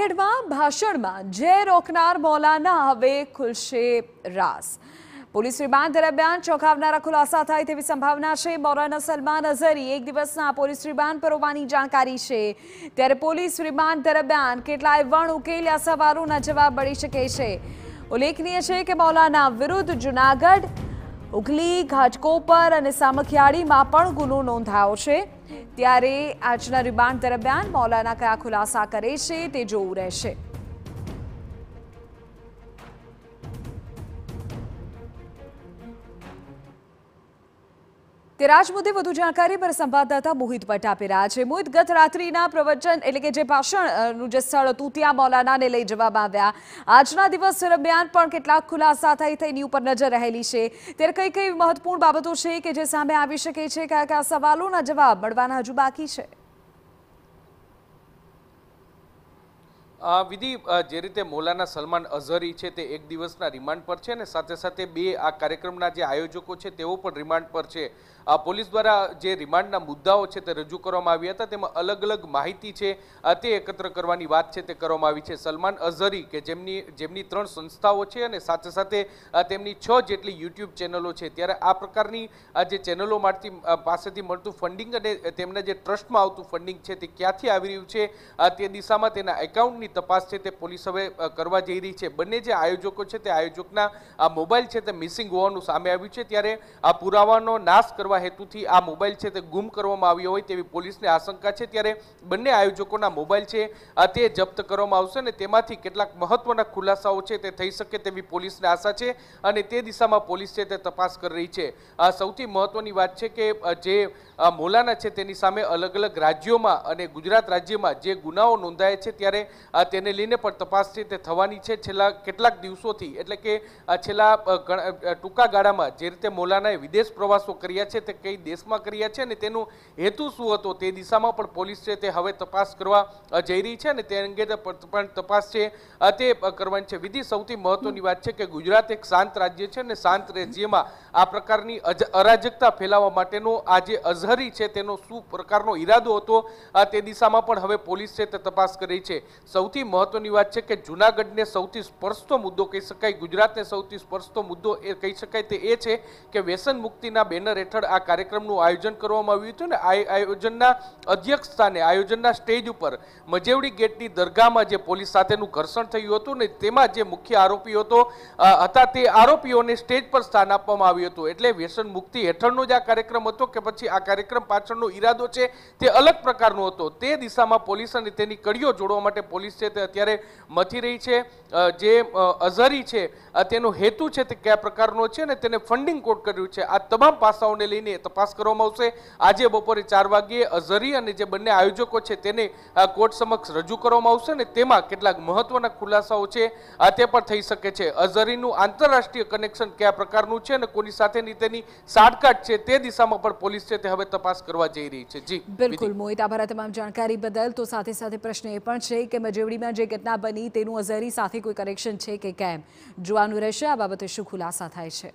કડવા ભાષણમાં ઝેર રોકનાર મોલાના હવે ખુલશે રાસ પોલીસ રિમાન્ડ દરમિયાન ચોંકાવનારા ખુલાસા થાય તેવી સંભાવના છે મોરાના સલમાન અઝરી એક દિવસના પોલીસ રિમાન્ડ પર હોવાની જાણકારી છે ત્યારે પોલીસ રિમાન્ડ દરમિયાન કેટલાય વણ ઉકેલ્યા સવારોના જવાબ મળી શકે છે ઉલ્લેખનીય છે કે મૌલાના વિરુદ્ધ જુનાગઢ ઉઘલી ઘાટકોપર અને સામખિયાળીમાં પણ ગુનો નોંધાયો છે ત્યારે આજના રિમાન્ડ દરમિયાન મૌલાના કયા ખુલાસા કરે છે તે જોવું રહેશે તે રાજ મુદ્દે વધુ જાણકારી પર સંવાદદાતા મોહિત ભટ્ટ આપી રહ્યા છે મોહિત ગત રાત્રિના પ્રવચન એટલે કે જે ભાષણનું જે સ્થળ હતું ત્યાં મૌલાનાને લઈ જવામાં આવ્યા આજના દિવસ દરમિયાન પણ કેટલાક ખુલાસા થઈ થઈને ઉપર નજર રહેલી છે ત્યારે કઈ કઈ મહત્વપૂર્ણ બાબતો છે કે જે સામે આવી શકે છે કયા કયા સવાલોના જવાબ મળવાના હજુ બાકી છે વિધિ જે રીતે મૌલાના સલમાન અઝહરી છે તે એક દિવસના રિમાન્ડ પર છે અને સાથે સાથે બે આ કાર્યક્રમના જે આયોજકો છે તેઓ પણ રિમાન્ડ પર છે આ પોલીસ દ્વારા જે રિમાન્ડના મુદ્દાઓ છે તે રજૂ કરવામાં આવ્યા હતા તેમાં અલગ અલગ માહિતી છે તે એકત્ર કરવાની વાત છે તે કરવામાં આવી છે સલમાન અઝરી કે જેમની જેમની ત્રણ સંસ્થાઓ છે અને સાથે સાથે તેમની છ જેટલી યુટ્યુબ ચેનલો છે ત્યારે આ પ્રકારની આ જે ચેનલો મારથી પાસેથી મળતું ફંડિંગ અને તેમના જે ટ્રસ્ટમાં આવતું ફંડિંગ છે તે ક્યાંથી આવી રહ્યું છે તે દિશામાં તેના એકાઉન્ટની તપાસ છે તે પોલીસ હવે કરવા જઈ રહી છે બંને જે આયોજકો છે તે આયોજકના આ મોબાઈલ છે તે મિસિંગ હોવાનું સામે આવ્યું છે ત્યારે આ પુરાવાનો નાશ કરવા એવા હેતુથી આ મોબાઈલ છે તે ગુમ કરવામાં આવ્યો હોય તેવી પોલીસને આશંકા છે ત્યારે બંને આયોજકોના મોબાઈલ છે તે જપ્ત કરવામાં આવશે અને તેમાંથી કેટલાક મહત્વના ખુલાસાઓ છે તે થઈ શકે તેવી પોલીસને આશા છે અને તે દિશામાં પોલીસ છે તે તપાસ કરી રહી છે સૌથી મહત્વની વાત છે કે જે મોલાના છે તેની સામે અલગ અલગ રાજ્યોમાં અને ગુજરાત રાજ્યમાં જે ગુનાઓ નોંધાયા છે ત્યારે તેને લઈને પણ તપાસ છે તે થવાની છે છેલ્લા કેટલાક દિવસોથી એટલે કે છેલ્લા ટૂંકા ગાળામાં જે રીતે મોલાનાએ વિદેશ પ્રવાસો કર્યા છે છે તે કઈ દેશમાં કર્યા છે અને તેનો હેતુ શું હતો તે દિશામાં પણ પોલીસ છે તે હવે તપાસ કરવા જઈ રહી છે અને તે અંગે પણ તપાસ છે તે કરવાની છે વિધિ સૌથી મહત્વની વાત છે કે ગુજરાત એક શાંત રાજ્ય છે અને શાંત રાજ્યમાં આ પ્રકારની અરાજકતા ફેલાવવા માટેનો આ જે અઝહરી છે તેનો શું પ્રકારનો ઈરાદો હતો તે દિશામાં પણ હવે પોલીસ છે તે તપાસ કરી છે સૌથી મહત્વની વાત છે કે જુનાગઢને સૌથી સ્પર્શતો મુદ્દો કહી શકાય ગુજરાતને સૌથી સ્પર્શતો મુદ્દો એ કહી શકાય તે એ છે કે વ્યસન મુક્તિના બેનર હેઠળ આ કાર્યક્રમનું આયોજન કરવામાં આવ્યું હતું ને આયોજનના અધ્યક્ષ સ્થાને આયોજનના સ્ટેજ ઉપર મજેવડી ગેટની દરગાહમાં જે પોલીસ સાથેનું ઘર્ષણ થયું હતું ને તેમાં જે મુખ્ય આરોપી હતો હતા તે આરોપીઓને સ્ટેજ પર સ્થાન આપવામાં આવ્યું હતું એટલે વ્યસન મુક્તિ હેઠળનો જે આ કાર્યક્રમ હતો કે પછી આ કાર્યક્રમ પાછળનો ઈરાદો છે તે અલગ પ્રકારનો હતો તે દિશામાં પોલીસ અને તેની કડીઓ જોડવા માટે પોલીસ છે તે અત્યારે મથી રહી છે જે અઝરી છે તેનો હેતુ છે તે કયા પ્રકારનો છે અને તેને ફંડિંગ કોટ કર્યું છે આ તમામ પાસાઓને લઈ લઈને તપાસ કરવામાં આવશે આજે બપોરે ચાર વાગ્યે અઝરી અને જે બંને આયોજકો છે તેને કોર્ટ સમક્ષ રજૂ કરવામાં આવશે અને તેમાં કેટલાક મહત્વના ખુલાસાઓ છે તે પણ થઈ શકે છે અઝરીનું આંતરરાષ્ટ્રીય કનેક્શન કયા પ્રકારનું છે અને કોની સાથેની તેની સાડકાટ છે તે દિશામાં પણ પોલીસ છે તે હવે તપાસ કરવા જઈ રહી છે જી બિલકુલ મોહિત આભાર તમામ જાણકારી બદલ તો સાથે સાથે પ્રશ્ન એ પણ છે કે મજેવડીમાં જે ઘટના બની તેનું અઝરી સાથે કોઈ કનેક્શન છે કે કેમ જોવાનું રહેશે આ બાબતે શું ખુલાસા થાય છે